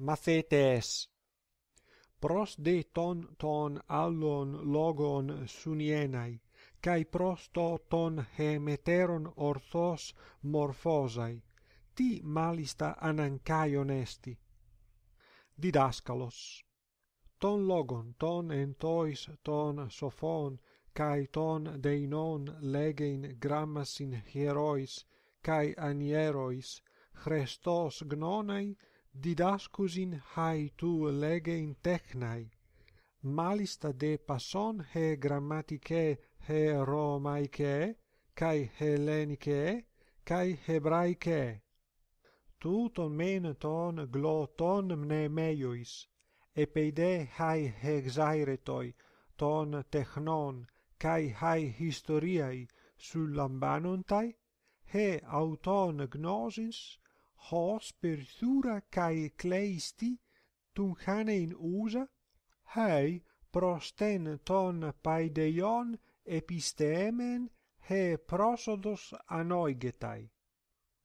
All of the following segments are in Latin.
mafetes pros de ton ton allon logon sunienai kai pros to ton hemeteron orthos morphosai ti malista anankai onesti didaskalos ton logon ton ENTOIS ton sophon kai ton deinon legein GRAMMASIN herois kai anierois Christos gnonai didascus in hai tu lege in technai malista de pason he grammatike he romaike kai helenike kai hebraike tu men ton gloton mne meios e peide hai hexaire ton technon kai hai historiai sullambanuntai he auton gnosis hos per thura cae cleisti, tun chane in usa, hei prosten ton paideion epistemen he prosodos anoigetai.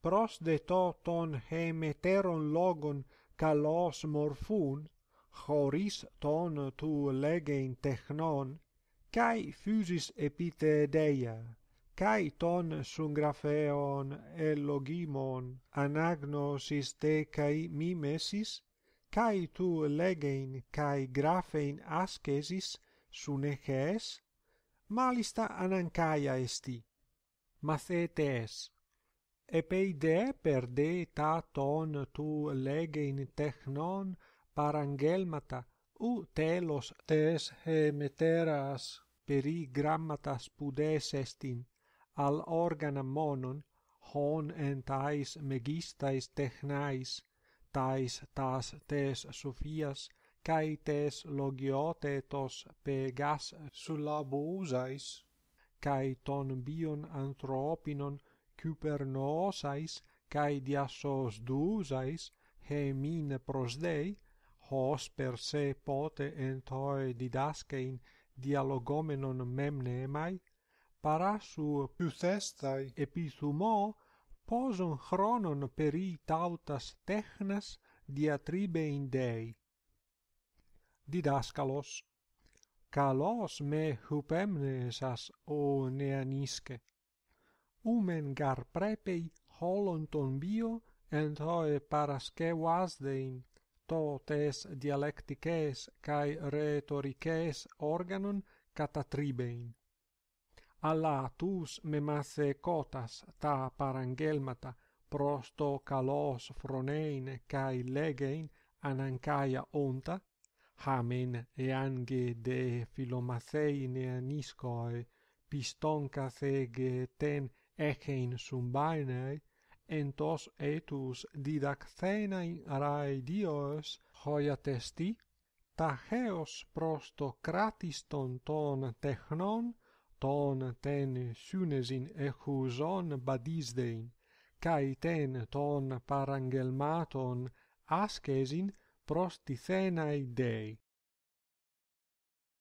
Pros de to ton he meteron logon calos morfun, choris ton tu legein technon, cae physis epite deia, kai ton sun grafeon e logimon anagnosis te kai mimesis kai tu legein kai grafein askesis sun malista anankaia esti mathetes e peide per de ta ton tu legein technon parangelmata u telos tes he meteras peri grammatas pudes estint al organa monon hon en tais megistais technais tais tas tes sophias cae tes logiotetos pegas sulabousais cae ton bion anthropinon kypernosais kai diasos dousais he min prosdei hos per se pote entoi toi didaskein dialogomenon memnemai para pythestai pius esta poson chronon per tautas technas diatribein dei. Didascalos, calos me hupemnesas o neanisce, umen gar prepei holon ton bio, ent hoe paras che wasdein to tes dialectices cae retorices organon catatribein alla tus me cotas ta parangelmata prosto kalos fronein kai legein anancaia onta hamen e de philomathein e aniscoe piston ca thege tem echein sumbainei entos etus didac thenain rae dios hoia testi taheos prosto cratiston ton technon ton ten sunes echuzon badisdein kai ten ton parangelmaton askesin prostithenai dei